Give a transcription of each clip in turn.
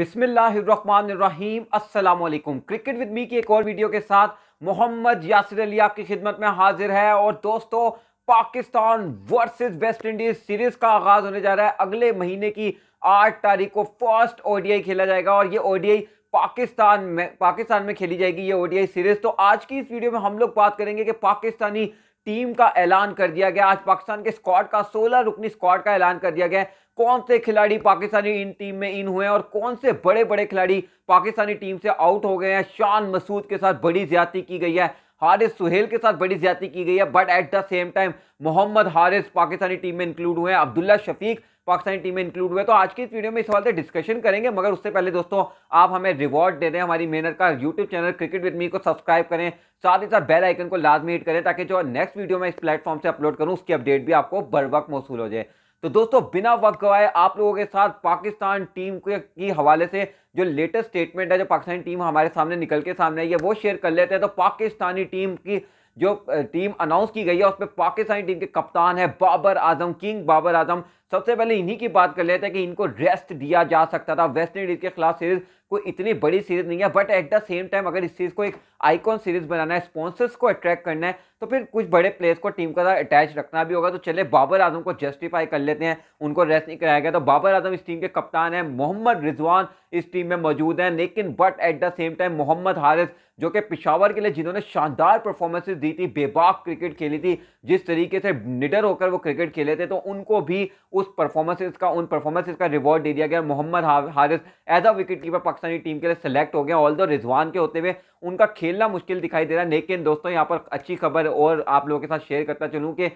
बिस्मिल्लाहिर्रहमानिर्रहीम अस्सलाम वालेकुम क्रिकेट विद मी की एक और वीडियो के साथ मोहम्मद यासिर अली आपकी खिदमत में हाजिर है और दोस्तों Pakistan versus West Indies series का आगाज होने जा रहा है अगले महीने की आठ तारीख को फर्स्ट ओडीआई खेला जाएगा और ये ओडीआई पाकिस्तान में पाकिस्तान में खेली जाएगी ये ओडीआई सीरीज तो आज की इस वीडियो में हम लोग बात करेंगे कि पाकिस्तानी टीम का ऐलान कर दिया गया आज पाकिस्तान के स्क्वाड का 16 रुकनी स्क्वाड का ऐलान कर दिया गया है कौन से खिलाड़ी पाकिस्तानी इन टीम में इन हुए हैं और कौन से बड़े बड़े खिलाड़ी पाकिस्तानी टीम से आउट हो गए हैं शान मसूद के साथ बड़ी ज्यादा की गई है हारिस सुहेल के साथ बड़ी ज्यादा की गई है but at the same time Mohammad Haris Pakistani team में इंक्लूड हुए हैं अब्दुल्ला शफीक पाकिस्तानी टीम में इंक्लूड हुए तो आज की इस वीडियो में इस सवाल से डिस्कशन करेंगे मगर उससे पहले दोस्तों आप हमें रिवॉर्ड दे रहे हैं हमारी मेहनत का YouTube channel cricket with me को सब्सक्राइब करें साथ ही साथ बेल आइकन को लाजमी हिट करें ताकि जो नेक्स्ट वीडियो मैं इस प्लेटफॉर्म से अपलोड करूँ उसकी अपडेट भी आपको बर वक्त मौसू हो जाए तो दोस्तों बिना वक्त गवाए आप लोगों के साथ पाकिस्तान टीम के की हवाले से जो लेटेस्ट स्टेटमेंट है जो पाकिस्तानी टीम हमारे सामने निकल के सामने आई है वो शेयर कर लेते हैं तो पाकिस्तानी टीम की जो टीम अनाउंस की गई है उसमें पाकिस्तानी टीम के कप्तान है बाबर आजम किंग बाबर आजम सबसे पहले इन्हीं की बात कर लेते हैं कि इनको रेस्ट दिया जा सकता था वेस्ट इंडीज के खिलाफ सीरीज कोई इतनी बड़ी सीरीज नहीं है but at the same time अगर इस सीरीज को एक आइकॉन सीरीज बनाना है स्पॉन्सर्स को अट्रैक्ट करना है तो फिर कुछ बड़े प्लेयर्स को टीम का अटैच रखना भी होगा तो चले बाबर आजम को जस्टिफाई कर लेते हैं उनको रेस्ट नहीं कराया गया तो बाबर आजम इस टीम के कप्तान है मोहम्मद रिजवान इस टीम में मौजूद हैं लेकिन but at the same time Mohammad Haris जो कि पिशावर के लिए जिन्होंने शानदार परफॉर्मेंसेज दी थी बेबाक क्रिकेट खेली थी जिस तरीके से निडर होकर वो क्रिकेट खेले थे तो उनको भी उस उस परफॉर्मेंसेज का उन परफॉर्मेंसेज का रिवॉर्ड दे दिया गया Mohammad Haris as a wicket keeper Pakistani team के लिए सेलेक्ट हो गया ऑल दो रिजवान के होते हुए उनका खेलना मुश्किल दिखाई दे रहा है लेकिन दोस्तों यहाँ पर अच्छी खबर और आप लोगों के साथ शेयर करता चलूँ कि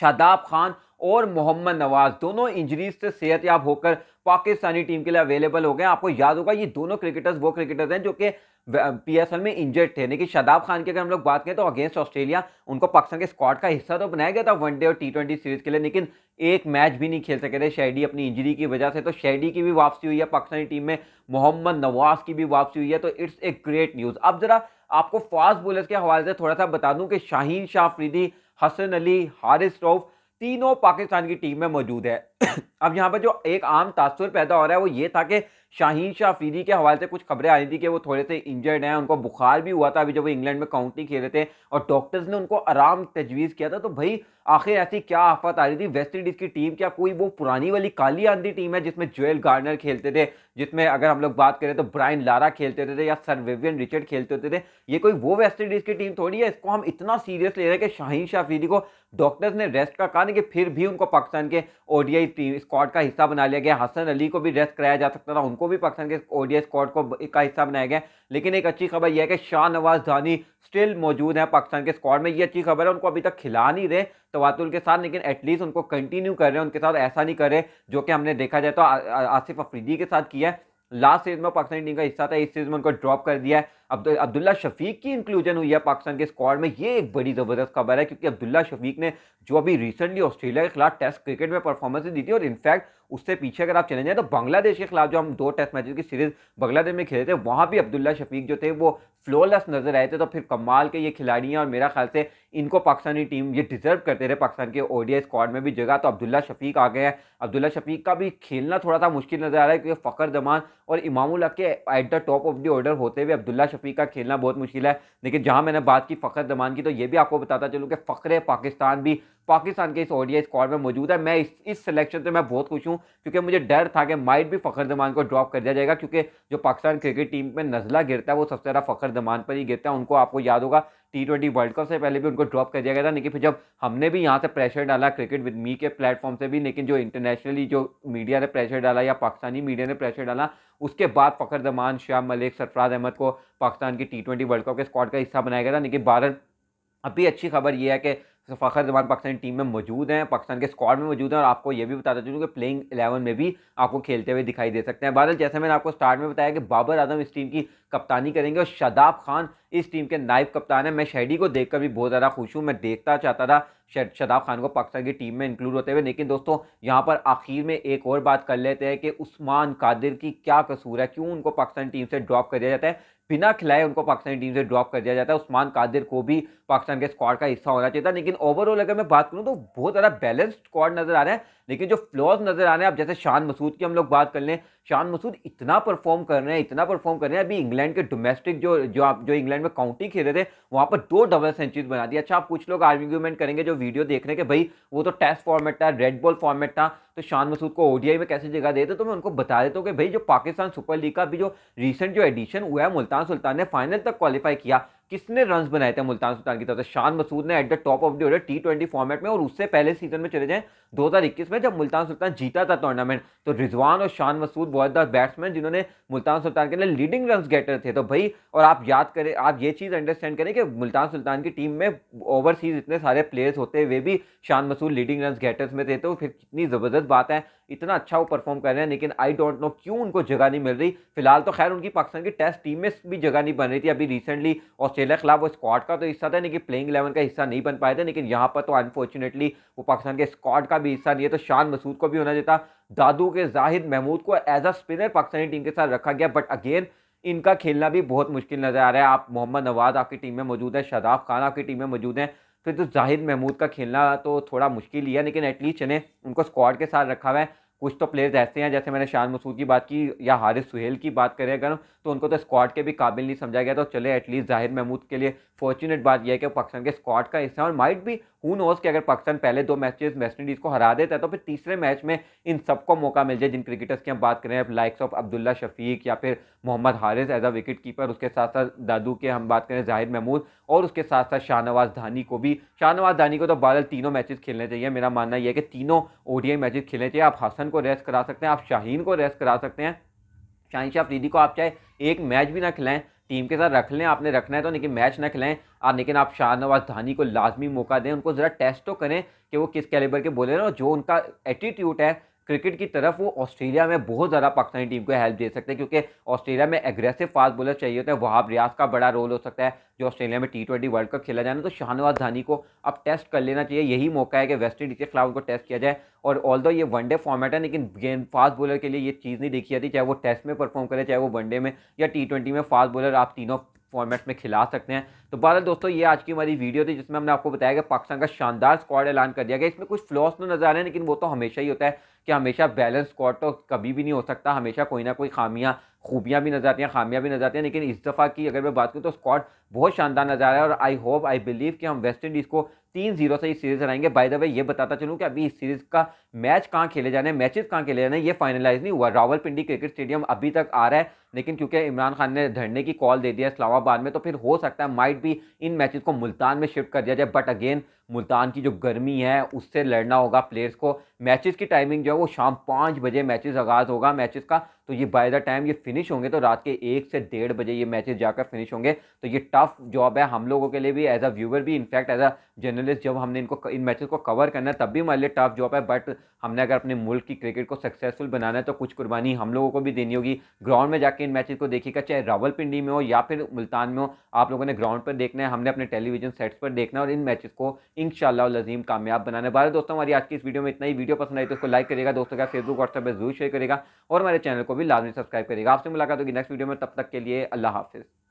शादाब खान और मोहम्मद नवाज दोनों इंजरीज से सेहत याब होकर पाकिस्तानी टीम के लिए अवेलेबल हो गए आपको याद होगा ये दोनों क्रिकेटर्स वो क्रिकेटर्स हैं जो कि पीएसएल में इंजर्ड थे यानी कि शादाब खान की अगर हम लोग बात करें तो अगेंस्ट ऑस्ट्रेलिया उनको पाकिस्तान के स्क्वाड का हिस्सा तो बनाया गया था वनडे और टी ट्वेंटी सीरीज के लिए लेकिन एक मैच भी नहीं खेल सके थे शेडी अपनी इंजरी की वजह से तो शेडी की भी वापसी हुई है पाकिस्तानी टीम में मोहम्मद नवाज की भी वापसी हुई है तो इट्स ए ग्रेट न्यूज़ अब ज़रा आपको फास्ट बोलर्स के हवाले से थोड़ा सा बता दूँ कि शाहीन शाह फ्रीदी हसन अली हारिस रोफ़ तीनों पाकिस्तान की टीम में मौजूद है अब यहाँ पर जो एक आम तासुर पैदा हो रहा है वो ये था कि शाहीन शाह अफरीदी के हवाले से कुछ खबरें आ रही थी कि वो थोड़े से इंजर्ड हैं उनको बुखार भी हुआ था अभी जब वो इंग्लैंड में काउंटी खेले थे और डॉक्टर्स ने उनको आराम तजवीज़ किया था तो भाई आखिर ऐसी क्या आफत आ रही थी वेस्ट इंडीज़ की टीम क्या कोई वो पुरानी वाली काली आंधी टीम है जिसमें जोएल गार्नर खेलते थे जिसमें अगर हम लोग बात करें तो ब्रायन लारा खेलते थे, या सर विवियन रिचर्ड खेलते होते थे, ये कोई वो वेस्ट इंडीज़ की टीम थोड़ी है इसको हम इतना सीरियस ले रहे हैं कि शाहीन शाफरीदी को डॉक्टर्स ने रेस्ट का कहा कि फिर भी उनको पाकिस्तान के ओडीआई टीम स्क्वाड का हिस्सा बना लिया गया हसन अली को भी रेस्ट कराया जा सकता था उनको को भी पाकिस्तान के ओडीआई स्क्वाड को का हिस्सा बनाया गया लेकिन एक अच्छी खबर यह है कि शाह नवाज धानी स्टिल मौजूद है पाकिस्तान के स्क्वाड में ये अच्छी खबर है उनको अभी तक खिला नहीं रहे तवातुल के साथ लेकिन एटलीस्ट उनको कंटिन्यू कर रहे हैं उनके साथ ऐसा नहीं कर रहे जो कि हमने देखा जाए तो आसिफ अफरीदी के साथ किया है लास्ट सीरीज में पाकिस्तानी टीम का हिस्सा था इस सीरीज में उनको ड्रॉप कर दिया है अब्दुल्ला शफीक की इंक्लूजन हुई है पाकिस्तान के स्क्वाड में ये एक बड़ी ज़बरदस्त खबर है क्योंकि अब्दुल्ला शफीक ने जो अभी रिसेंटली ऑस्ट्रेलिया के खिलाफ टेस्ट क्रिकेट में परफॉर्मेंस दी थी और इनफैक्ट उससे पीछे अगर आप चले जाएँ तो बांग्लादेश के खिलाफ जो हम दो टेस्ट मैचेस की सीरीज बांग्लादेश में खेले थे वहाँ भी अब्दुल्ला शफीक जो थे वो फ्लोलेस नजर आए थे तो फिर कमाल के ये खिलाड़ी हैं और मेरा ख्याल से इनको पाकिस्तानी टीम ये डिजर्व करते रहे पाकिस्तान के ओडिया स्क्वाड में भी जगह तो अब्दुल्ला शफीक आ गए हैं अब्दुल्ला शफीक का भी खेलना थोड़ा सा मुश्किल नजर आ रहा है क्योंकि फ़खर जमान और इमामुल के at the top of the order होते हुए अब्दुल्ला शफीक का खेलना बहुत मुश्किल है लेकिन जहाँ मैंने बात की फ़खर जमान की तो ये भी आपको बताता चलूँ कि फ़खर पाकिस्तान भी पाकिस्तान के इस ओडिया स्क्वाड में मौजूद है मैं इस इस सिलेक्शन से मैं बहुत खुश हूँ क्योंकि मुझे डर था कि माइट भी फ़खर जमान को ड्रॉप कर दिया जाएगा क्योंकि जो पाकिस्तान क्रिकेट टीम में नज़ला गिरता है वो सबसे ज़्यादा फ़खर जमान पर ही गिरता है उनको आपको याद होगा टी ट्वेंटी वर्ल्ड कप से पहले भी उनको ड्रॉप कर दिया गया था लेकिन फिर जब हमने भी यहाँ से प्रेशर डाला क्रिकेट विद मी के प्लेटफॉर्म से भी लेकिन जो इंटरनेशनली जो मीडिया ने प्रेशर डाला या पाकिस्तानी मीडिया ने प्रेशर डाला उसके बाद फ़खर जमान शाह मलिक सरफराज अहमद को पाकिस्तान की टी ट्वेंटी वर्ल्ड कप के स्क्वाड का हिस्सा बनाया गया था लेकिन भारत अभी अच्छी खबर यह है कि फ़खर जमान पाकिस्तानी टीम में मौजूद हैं पाकिस्तान के स्क्वाड में मौजूद हैं और आपको ये भी बताता चलूँ कि प्लेइंग एलेवन में भी आपको खेलते हुए दिखाई दे सकते हैं बादल जैसे मैंने आपको स्टार्ट में बताया कि बाबर आजम इस टीम की कप्तानी करेंगे और शदाब खान इस टीम के नायब कप्तान है मैं शहडी को देखकर भी बहुत ज़्यादा खुश हूँ मैं देखता चाहता था शदाब खान को पाकिस्तान की टीम में इंक्लूड होते हुए लेकिन दोस्तों यहाँ पर आखिर में एक और बात कर लेते हैं कि उस्मान कादिर की क्या कसूर है क्यों उनको पाकिस्तान टीम से ड्रॉप कर दिया जाता है बिना खिलाए उनको पाकिस्तानी टीम से ड्रॉप कर दिया जाता है उस्मान कादिर को भी पाकिस्तान के स्क्वाड का हिस्सा होना चाहिए था लेकिन ओवरऑल अगर मैं बात करूँ तो बहुत ज़्यादा बैलेंस्ड स्क्वाड नज़र आ रहा है लेकिन जो फ्लॉज नज़र आ रहे हैं आप जैसे शान मसूद की हम लोग बात कर लें शान मसूद इतना परफॉर्म कर रहे हैं इतना परफॉर्म कर रहे हैं अभी इंग्लैंड के डोमेस्टिक जो जो आप जो इंग्लैंड में काउंटी खेल रहे थे वहाँ पर दो डबल सेंचुरी बना दी अच्छा आप कुछ लोग आर्ग्यूमेंट करेंगे जो वीडियो देख रहे हैं कि भाई वो तो टेस्ट फॉर्मेट था रेड बॉल फॉर्मेट था तो शान मसूद को ओडीआई में कैसे जगह देते तो मैं उनको बता देता हूँ कि भाई जो पाकिस्तान सुपर लीग का भी जो रिसेंट जो एडिशन हुआ है मुल्तान सुल्तान ने फाइनल तक क्वालिफाई किया किसने रन बनाए थे मुल्तान सुल्तान की तरफ से शान मसूद ने at the top of the T twenty format में और उससे पहले सीजन में चले जाएं 2021 में जब मुल्तान सुल्तान जीता था टूर्नामेंट तो रिजवान और शान मसूद बहुत द बैट्समैन जिन्होंने मुल्तान सुल्तान के लिए लीडिंग रन गेटर थे तो भाई और आप याद करें आप ये चीज़ अंडरस्टैंड करें कि मुल्तान सुल्तान की टीम में ओवरसीज इतने सारे प्लेयर्स होते हुए भी शान मसूद लीडिंग रन गेटर्स में थे तो फिर कितनी ज़बरदस्त बात है इतना अच्छा वो परफॉर्म कर रहे हैं लेकिन आई डोंट नो क्यों उनको जगह नहीं मिल रही फिलहाल तो खैर उनकी पाकिस्तान की टेस्ट टीम में भी जगह नहीं बन रही थी अभी रिसेंटली ऑस्ट्रेलिया के खिलाफ वो स्क्वाड का तो हिस्सा था लेकिन प्लेइंग इलेवन का हिस्सा नहीं बन पाए थे लेकिन यहाँ पर तो अनफॉर्चुनेटली वो पाकिस्तान के स्क्वाड का भी हिस्सा नहीं है तो शान मसूद को भी होना चाहिए दादू के जाहिद महमूद को as a spinner Pakistani team के साथ रखा गया बट अगेन इनका खेलना भी बहुत मुश्किल नज़र आ रहा है आप मोहम्मद नवाज आपकी टीम में मौजूद है शदाफ खान आपकी टीम में मौजूद हैं फिर तो जाहिद महमूद का खेलना तो थोड़ा मुश्किल ही है लेकिन एटलीस्ट इन्हें उनको स्क्वाड के साथ रखा हुआ है कुछ तो प्लेयर्स ऐसे हैं जैसे मैंने शान मसूद की बात की या हारिस सुहेल की बात करें अगर तो उनको तो स्क्वाड के भी काबिल नहीं समझा गया तो चले एटलीस्ट जाहिर महमूद के लिए फॉर्चुनेट बात यह है कि पाकिस्तान के स्क्वाड का हिस्सा और माइट भी हु नोज कि अगर पाकिस्तान पहले दो मैचेस वेस्ट इंडीज़ को हरा देता है तो फिर तीसरे मैच में इन सबको मौका मिल जाए जिन क्रिकेटर्स की हम बात करें लाइक्स ऑफ अब्दुल्ला शफीक या फिर Mohammad Haris as a wicket keeper उसके साथ साथ दादू के हम बात करें जाहिर महमूद और उसके साथ साथ शाहनवाज धानी को भी शाहनवाज धानी को तो बादल तीनों मैचेस खेलने चाहिए मेरा मानना यह है कि तीनों ओ मैचेस खेलने चाहिए आप हसन को रेस्ट करा सकते हैं आप शाहीन को रेस्ट करा सकते हैं शाहिन फ्रीदी को आप चाहे एक मैच भी ना खिलाएं टीम के साथ रख लें आपने रखना है तो लेकिन मैच ना खिलाएं आप लेकिन आप शाहनवाज धानी को लाजमी मौका दें उनको ज़रा टेस्ट तो करें कि वो किस कैलेबर के बोले और जो उनका एटीट्यूड है क्रिकेट की तरफ वो ऑस्ट्रेलिया में बहुत ज़्यादा पाकिस्तानी टीम को हेल्प दे सकते हैं क्योंकि ऑस्ट्रेलिया में एग्रेसिव फास्ट बॉलर चाहिए होते हैं वहाब रियाज का बड़ा रोल हो सकता है जो ऑस्ट्रेलिया में टी ट्वेंटी वर्ल्ड कप खेला जाना तो शाहनवाज धानी को अब टेस्ट कर लेना चाहिए यही मौका है कि वेस्ट इंडीज़ के खिलाफ उनको टेस्ट किया जाए और ऑल दो ये वनडे फॉर्मेट है लेकिन गेंद फास्ट बॉलर के लिए ये चीज़ नहीं देखी जाती चाहे वो टेस्ट में परफॉर्म करे चाहे वो वनडे में या टी ट्वेंटी में फास्ट बॉलर आप तीनों फॉर्मेट में खिला सकते हैं तो बहरहाल दोस्तों ये आज की हमारी वीडियो थी जिसमें हमने आपको बताया कि पाकिस्तान का शानदार स्क्वाड ऐलान कर दिया गया इसमें कुछ फ्लॉस तो नजर आ रहे हैं लेकिन वो तो हमेशा ही होता है कि हमेशा बैलेंस स्क्वाड तो कभी भी नहीं हो सकता हमेशा कोई ना कोई खामियाँ खूबियाँ भी नजर आती हैं खामियाँ भी नजर आती हैं लेकिन इस दफ़ा की अगर मैं बात करूँ तो स्क्वाड बहुत शानदार नजर आ रहा है और आई होप आई बिलीव कि हम वेस्ट इंडीज़ को तीन जीरो से इस सीरीज हराएंगे बाय द वे ये बताता चलूँ कि अभी इस सीरीज का मैच कहाँ खेले जाने हैं मैचेस कहाँ खेले जाने ये फाइनलाइज नहीं हुआ रावलपिंडी क्रिकेट स्टेडियम अभी तक आ रहा है लेकिन क्योंकि इमरान खान ने धरने की कॉल दे दिया इस्लामाबाद में तो फिर हो सकता है माइट भी इन मैचेस को मुल्तान में शिफ्ट कर दिया जाए बट अगेन मुल्तान की जो गर्मी है उससे लड़ना होगा प्लेयर्स को मैचेस की टाइमिंग जो है वो शाम पाँच बजे मैचेस आगाज़ होगा मैचेस का तो ये बाय द टाइम ये फिनिश होंगे तो रात के एक से डेढ़ बजे ये मैचेस जाकर फिनिश होंगे तो ये टफ जॉब है हम लोगों के लिए भी एज अ व्यूवर भी in fact as a general journalist जब हमने इनको इन मैचेस को कवर करना है तब भी हमारे लिए टफ जॉब है बट हमने अगर अपने मुल्क की क्रिकेट को सक्सेसफुल बनाना है तो कुछ कुर्बानी हम लोगों को भी देनी होगी ग्राउंड में जाके इन मैचेस को देखिएगा चाहे रावलपिंडी में हो या फिर मुल्तान में हो आप लोगों ने ग्राउंड पर देखना है हमने अपने टेलीविजन सेट्स पर देखना है और इन मैचेस को इन लजीम कामयाब बनाने बारे दोस्तों हमारी आज की इस वीडियो में इतना ही वीडियो पसंद आई तो उसको लाइक करेगा दोस्तों का फेसबुक व्हाट्सएप पर जरूर शेयर करेगा और हमारे चैनल को भी लाजमी सब्सक्राइब करेगा आपसे मुलाकात होगी नेक्स्ट वीडियो में तब तक के लिए अल्लाह हाफिज़